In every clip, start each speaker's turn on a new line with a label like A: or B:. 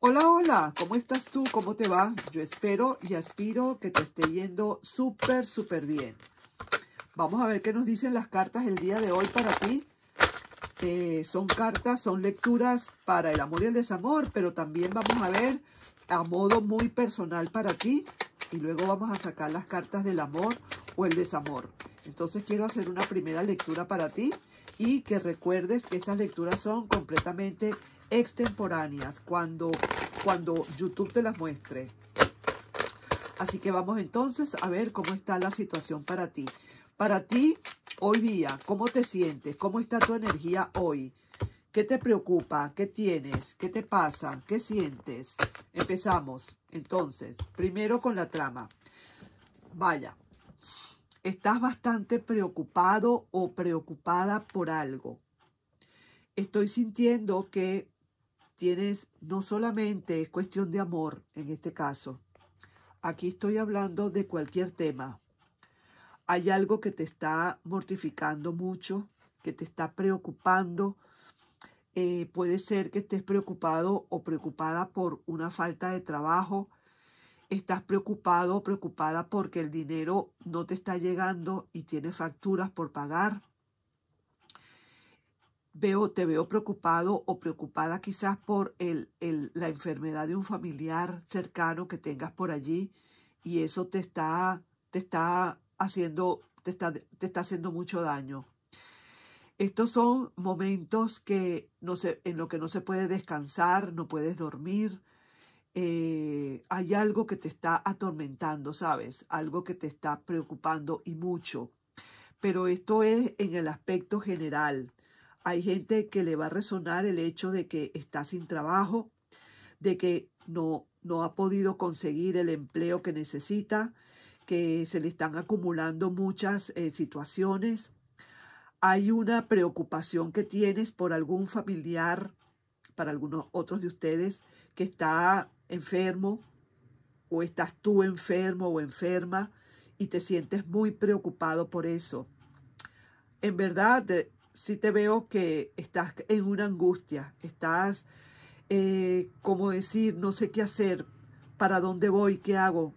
A: Hola, hola, ¿cómo estás tú? ¿Cómo te va? Yo espero y aspiro que te esté yendo súper, súper bien. Vamos a ver qué nos dicen las cartas el día de hoy para ti. Eh, son cartas, son lecturas para el amor y el desamor, pero también vamos a ver a modo muy personal para ti. Y luego vamos a sacar las cartas del amor o el desamor. Entonces quiero hacer una primera lectura para ti y que recuerdes que estas lecturas son completamente extemporáneas cuando, cuando YouTube te las muestre. Así que vamos entonces a ver cómo está la situación para ti. Para ti, hoy día, ¿cómo te sientes? ¿Cómo está tu energía hoy? ¿Qué te preocupa? ¿Qué tienes? ¿Qué te pasa? ¿Qué sientes? Empezamos. Entonces, primero con la trama. Vaya, estás bastante preocupado o preocupada por algo. Estoy sintiendo que tienes, no solamente es cuestión de amor en este caso, aquí estoy hablando de cualquier tema. Hay algo que te está mortificando mucho, que te está preocupando. Eh, puede ser que estés preocupado o preocupada por una falta de trabajo. Estás preocupado o preocupada porque el dinero no te está llegando y tienes facturas por pagar veo, te veo preocupado o preocupada quizás por el, la enfermedad de un familiar cercano que tengas por allí y eso te está, te está haciendo, te está, haciendo mucho daño. Estos son momentos que no en los que no se puede descansar, no puedes dormir. Eh, hay algo que te está atormentando, ¿sabes? Algo que te está preocupando y mucho. Pero esto es en el aspecto general hay gente que le va a resonar el hecho de que está sin trabajo, de que no, no ha podido conseguir el empleo que necesita, que se le están acumulando muchas eh, situaciones. Hay una preocupación que tienes por algún familiar, para algunos otros de ustedes, que está enfermo o estás tú enfermo o enferma y te sientes muy preocupado por eso. En verdad, si te veo que estás en una angustia, estás, eh, como decir, no sé qué hacer, para dónde voy, qué hago,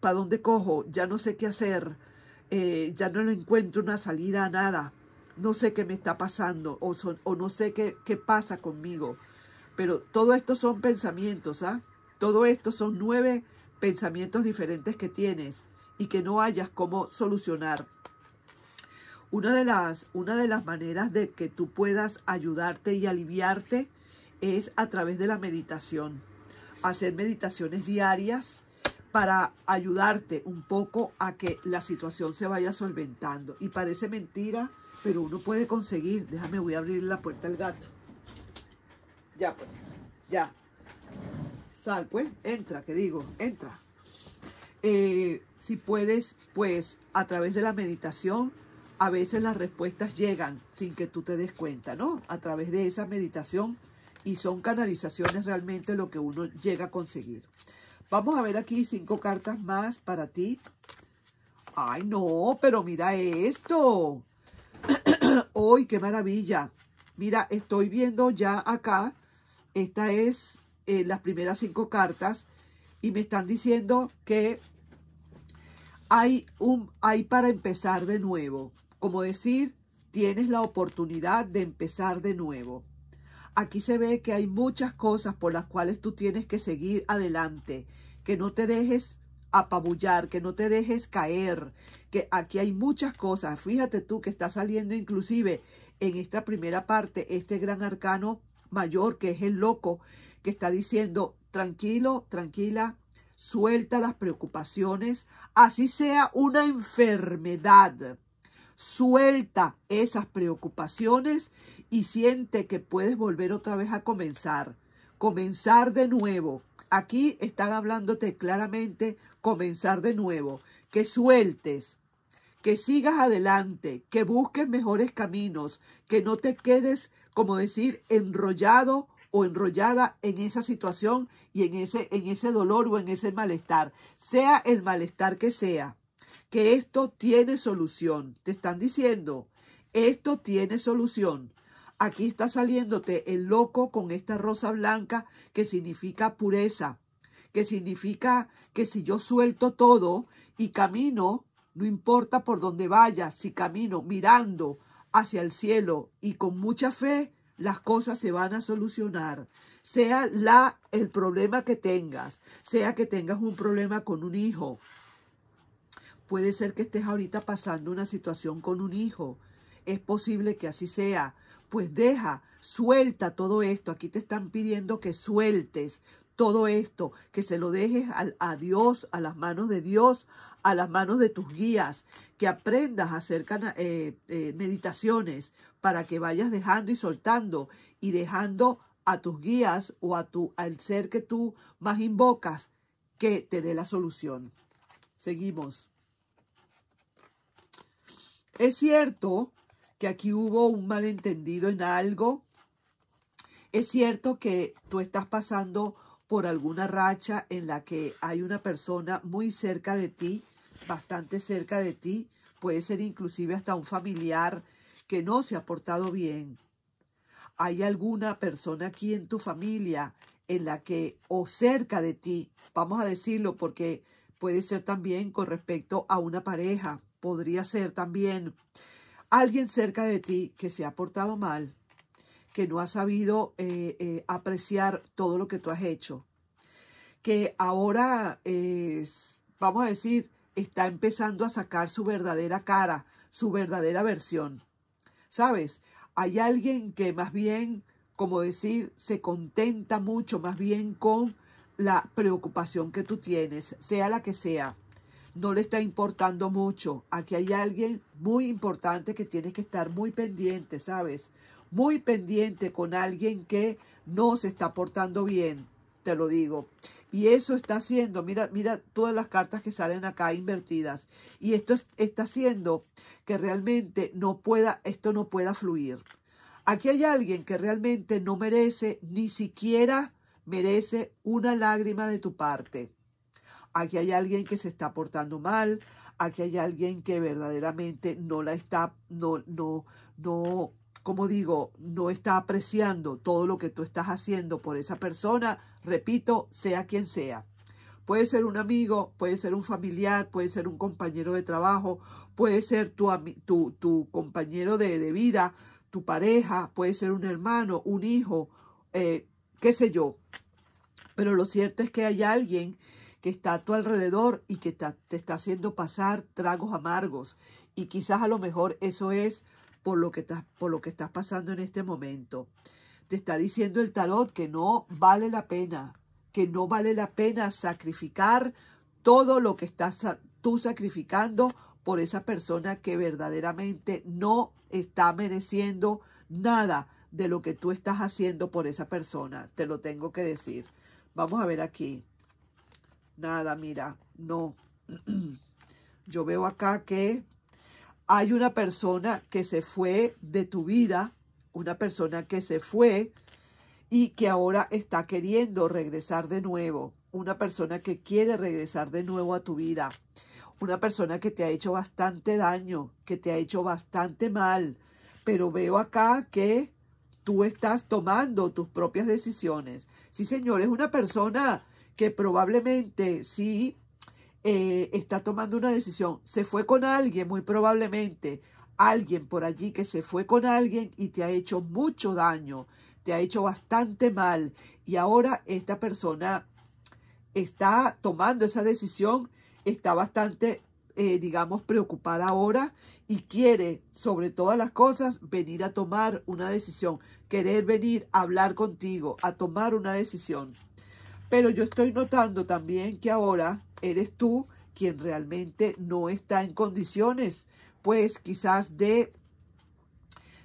A: para dónde cojo, ya no sé qué hacer, eh, ya no encuentro una salida a nada, no sé qué me está pasando o, o no sé qué, qué, pasa conmigo. Pero todo esto son pensamientos, ¿ah? Todo esto son nueve pensamientos diferentes que tienes y que no hayas cómo solucionar. Una de, las, una de las maneras de que tú puedas ayudarte y aliviarte es a través de la meditación. Hacer meditaciones diarias para ayudarte un poco a que la situación se vaya solventando. Y parece mentira, pero uno puede conseguir. Déjame, voy a abrir la puerta al gato. Ya, pues, ya. Sal, pues, entra, que digo, entra. Eh, si puedes, pues, a través de la meditación, a veces las respuestas llegan sin que tú te des cuenta, ¿no? A través de esa meditación y son canalizaciones realmente lo que uno llega a conseguir. Vamos a ver aquí cinco cartas más para ti. ¡Ay, no! Pero mira esto. ¡Uy, qué maravilla! Mira, estoy viendo ya acá. Esta es eh, las primeras cinco cartas. Y me están diciendo que hay, un, hay para empezar de nuevo como decir, tienes la oportunidad de empezar de nuevo. Aquí se ve que hay muchas cosas por las cuales tú tienes que seguir adelante, que no te dejes apabullar, que no te dejes caer, que aquí hay muchas cosas. Fíjate tú que está saliendo inclusive en esta primera parte este gran arcano mayor que es el loco, que está diciendo, tranquilo, tranquila, suelta las preocupaciones, así sea una enfermedad. Suelta esas preocupaciones y siente que puedes volver otra vez a comenzar. Comenzar de nuevo. Aquí están hablándote claramente comenzar de nuevo. Que sueltes, que sigas adelante, que busques mejores caminos, que no te quedes, como decir, enrollado o enrollada en esa situación y en ese, en ese dolor o en ese malestar, sea el malestar que sea que esto tiene solución. Te están diciendo, esto tiene solución. Aquí está saliéndote el loco con esta rosa blanca que significa pureza, que significa que si yo suelto todo y camino, no importa por dónde vaya, si camino mirando hacia el cielo y con mucha fe, las cosas se van a solucionar. Sea la el problema que tengas, sea que tengas un problema con un hijo, Puede ser que estés ahorita pasando una situación con un hijo. Es posible que así sea. Pues deja, suelta todo esto. Aquí te están pidiendo que sueltes todo esto, que se lo dejes al, a Dios, a las manos de Dios, a las manos de tus guías, que aprendas a hacer eh, eh, meditaciones para que vayas dejando y soltando y dejando a tus guías o a al ser que tú más invocas que te dé la solución. Seguimos. Es cierto que aquí hubo un malentendido en algo. Es cierto que tú estás pasando por alguna racha en la que hay una persona muy cerca de ti, bastante cerca de ti, puede ser inclusive hasta un familiar que no se ha portado bien. Hay alguna persona aquí en tu familia en la que o cerca de ti, vamos a decirlo porque puede ser también con respecto a una pareja podría ser también alguien cerca de ti que se ha portado mal, que no ha sabido eh, eh, apreciar todo lo que tú has hecho, que ahora, vamos a decir, está empezando a sacar su verdadera cara, su verdadera versión. ¿Sabes? Hay alguien que más bien, como decir, se contenta mucho más bien con la preocupación que tú tienes, sea la que sea no le está importando mucho. Aquí hay alguien muy importante que tienes que estar muy pendiente, ¿sabes? Muy pendiente con alguien que no se está portando bien, te lo digo. Y eso está haciendo, mira, mira todas las cartas que salen acá invertidas. Y esto está haciendo que realmente no pueda, esto no pueda fluir. Aquí hay alguien que realmente no merece, ni siquiera merece una lágrima de tu parte aquí hay alguien que se está portando mal, aquí hay alguien que verdaderamente no la está, no, no, no, como digo, no está apreciando todo lo que tú estás haciendo por esa persona, repito, sea quien sea. Puede ser un amigo, puede ser un familiar, puede ser un compañero de trabajo, puede ser tu, tu, tu compañero de, vida, tu pareja, puede ser un hermano, un hijo, eh, qué sé yo. Pero lo cierto es que hay alguien que está a tu alrededor y que te está haciendo pasar tragos amargos. Y quizás a lo mejor eso es por lo que estás, por lo que estás pasando en este momento. Te está diciendo el tarot que no vale la pena, que no vale la pena sacrificar todo lo que estás tú sacrificando por esa persona que verdaderamente no está mereciendo nada de lo que tú estás haciendo por esa persona. Te lo tengo que decir. Vamos a ver aquí. Nada, mira, no. Yo veo acá que hay una persona que se fue de tu vida, una persona que se fue y que ahora está queriendo regresar de nuevo, una persona que quiere regresar de nuevo a tu vida, una persona que te ha hecho bastante daño, que te ha hecho bastante mal, pero veo acá que tú estás tomando tus propias decisiones. Sí, señor, es una persona que probablemente sí eh, está tomando una decisión. Se fue con alguien, muy probablemente. Alguien por allí que se fue con alguien y te ha hecho mucho daño, te ha hecho bastante mal. Y ahora esta persona está tomando esa decisión, está bastante, eh, digamos, preocupada ahora y quiere, sobre todas las cosas, venir a tomar una decisión, querer venir a hablar contigo, a tomar una decisión. Pero yo estoy notando también que ahora eres tú quien realmente no está en condiciones, pues quizás de,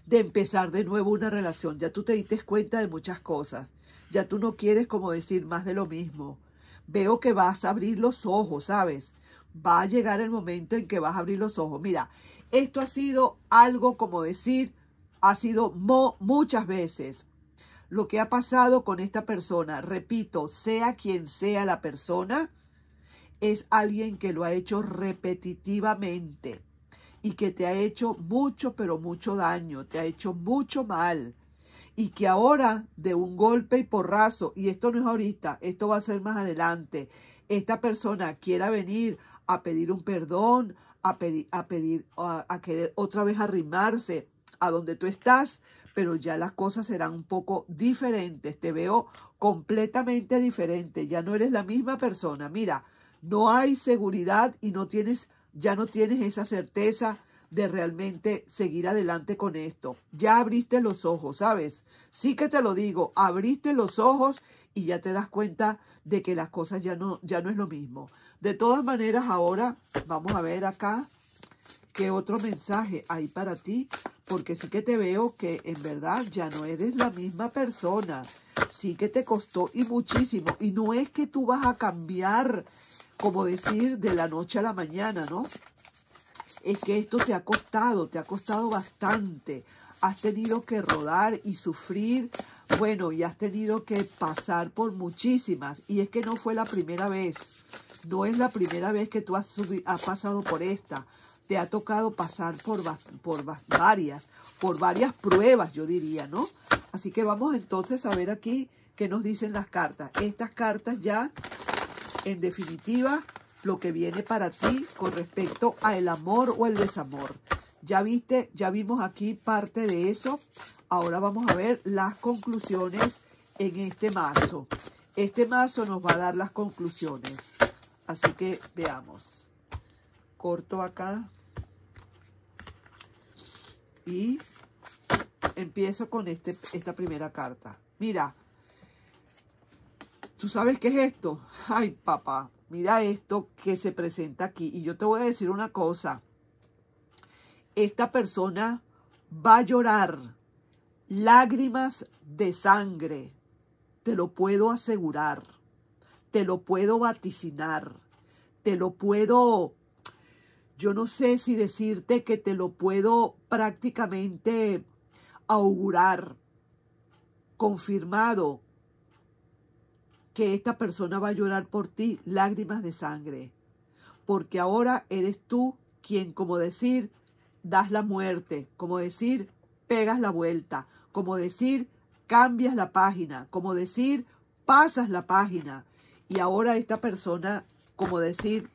A: de empezar de nuevo una relación. Ya tú te diste cuenta de muchas cosas. Ya tú no quieres como decir más de lo mismo. Veo que vas a abrir los ojos, ¿sabes? Va a llegar el momento en que vas a abrir los ojos. Mira, esto ha sido algo como decir, ha sido mo muchas veces lo que ha pasado con esta persona, repito, sea quien sea la persona, es alguien que lo ha hecho repetitivamente y que te ha hecho mucho, pero mucho daño, te ha hecho mucho mal. Y que ahora de un golpe y porrazo, y esto no es ahorita, esto va a ser más adelante, esta persona quiera venir a pedir un perdón, a, pedir, a, pedir, a, querer otra vez arrimarse a donde tú estás, pero ya las cosas serán un poco diferentes. Te veo completamente diferente. Ya no eres la misma persona. Mira, no hay seguridad y no tienes, ya no tienes esa certeza de realmente seguir adelante con esto. Ya abriste los ojos, ¿sabes? Sí que te lo digo, abriste los ojos y ya te das cuenta de que las cosas ya no, ya no es lo mismo. De todas maneras, ahora vamos a ver acá qué otro mensaje hay para ti, porque sí que te veo que en verdad ya no eres la misma persona. Sí que te costó y muchísimo. Y no es que tú vas a cambiar, como decir, de la noche a la mañana, ¿no? Es que esto te ha costado, te ha costado bastante. Has tenido que rodar y sufrir, bueno, y has tenido que pasar por muchísimas. Y es que no fue la primera vez. No es la primera vez que tú has, pasado por esta te ha tocado pasar por, por varias, por varias pruebas, yo diría, ¿no? Así que vamos entonces a ver aquí qué nos dicen las cartas. Estas cartas ya, en definitiva, lo que viene para ti con respecto a el amor o el desamor. Ya viste, ya vimos aquí parte de eso. Ahora vamos a ver las conclusiones en este mazo. Este mazo nos va a dar las conclusiones. Así que veamos. Corto acá. Y empiezo con este, esta primera carta. Mira, ¿tú sabes qué es esto? Ay, papá, mira esto que se presenta aquí. Y yo te voy a decir una cosa. Esta persona va a llorar lágrimas de sangre. Te lo puedo asegurar. Te lo puedo vaticinar. Te lo puedo yo no sé si decirte que te lo puedo prácticamente augurar, confirmado, que esta persona va a llorar por ti lágrimas de sangre, porque ahora eres tú quien, como decir, das la muerte, como decir, pegas la vuelta, como decir, cambias la página, como decir, pasas la página. Y ahora esta persona, como decir,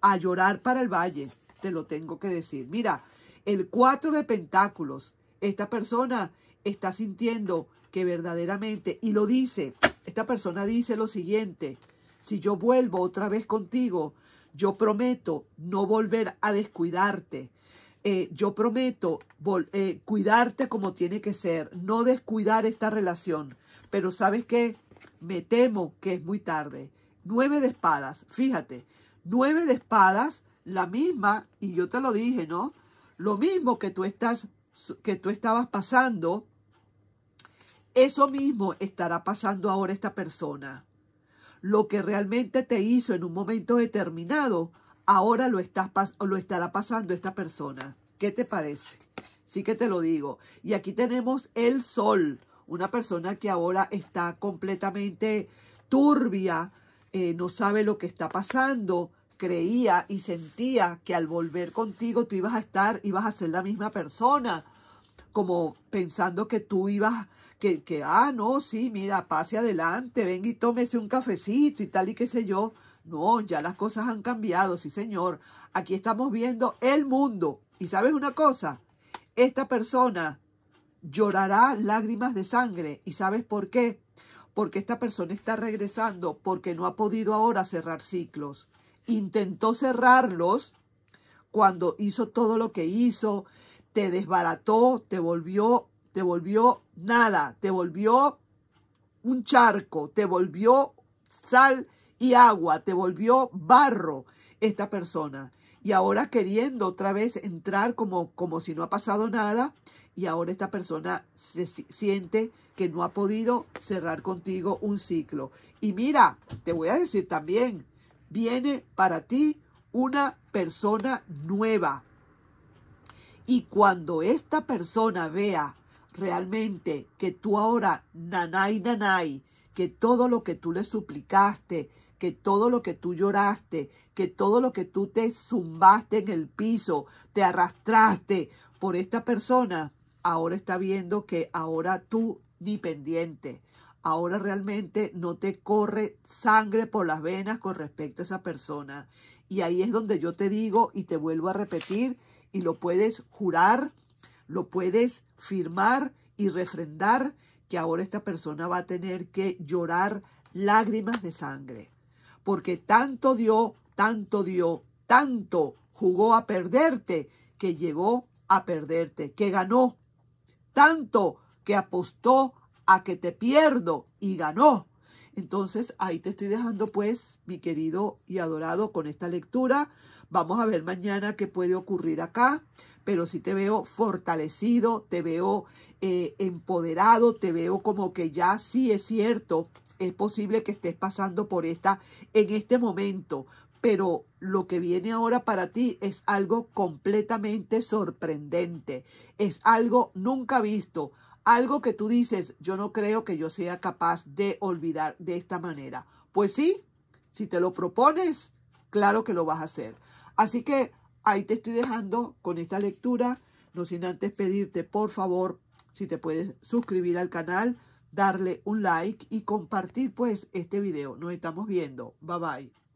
A: a llorar para el valle, te lo tengo que decir. Mira, el cuatro de Pentáculos, esta persona está sintiendo que verdaderamente, y lo dice, esta persona dice lo siguiente, si yo vuelvo otra vez contigo, yo prometo no volver a descuidarte. Eh, yo prometo eh, cuidarte como tiene que ser, no descuidar esta relación. Pero sabes qué, me temo que es muy tarde. Nueve de espadas, fíjate, Nueve de espadas, la misma, y yo te lo dije, ¿no? Lo mismo que tú, estás, que tú estabas pasando, eso mismo estará pasando ahora esta persona. Lo que realmente te hizo en un momento determinado, ahora lo, estás, lo estará pasando esta persona. ¿Qué te parece? Sí que te lo digo. Y aquí tenemos el sol, una persona que ahora está completamente turbia, eh, no sabe lo que está pasando, creía y sentía que al volver contigo tú ibas a estar, ibas a ser la misma persona, como pensando que tú ibas, que, que ah, no, sí, mira, pase adelante, venga y tómese un cafecito y tal y qué sé yo. No, ya las cosas han cambiado, sí señor. Aquí estamos viendo el mundo. Y sabes una cosa, esta persona llorará lágrimas de sangre. ¿Y sabes por qué? porque esta persona está regresando, porque no ha podido ahora cerrar ciclos. Intentó cerrarlos cuando hizo todo lo que hizo, te desbarató, te volvió, te volvió nada, te volvió un charco, te volvió sal y agua, te volvió barro esta persona. Y ahora queriendo otra vez entrar como, como si no ha pasado nada, y ahora esta persona se siente que no ha podido cerrar contigo un ciclo. Y mira, te voy a decir también, viene para ti una persona nueva. Y cuando esta persona vea realmente que tú ahora, nanay, nanay, que todo lo que tú le suplicaste, que todo lo que tú lloraste, que todo lo que tú te zumbaste en el piso, te arrastraste por esta persona, ahora está viendo que ahora tú dependiente, Ahora realmente no te corre sangre por las venas con respecto a esa persona. Y ahí es donde yo te digo y te vuelvo a repetir y lo puedes jurar, lo puedes firmar y refrendar que ahora esta persona va a tener que llorar lágrimas de sangre. Porque tanto dio, tanto dio, tanto jugó a perderte que llegó a perderte, que ganó tanto que apostó a que te pierdo y ganó. Entonces ahí te estoy dejando pues, mi querido y adorado, con esta lectura. Vamos a ver mañana qué puede ocurrir acá, pero sí te veo fortalecido, te veo eh, empoderado, te veo como que ya sí es cierto, es posible que estés pasando por esta en este momento, pero lo que viene ahora para ti es algo completamente sorprendente, es algo nunca visto, algo que tú dices, yo no creo que yo sea capaz de olvidar de esta manera. Pues sí, si te lo propones, claro que lo vas a hacer. Así que ahí te estoy dejando con esta lectura, no sin antes pedirte, por favor, si te puedes suscribir al canal, darle un like y compartir pues este video. Nos estamos viendo. Bye bye.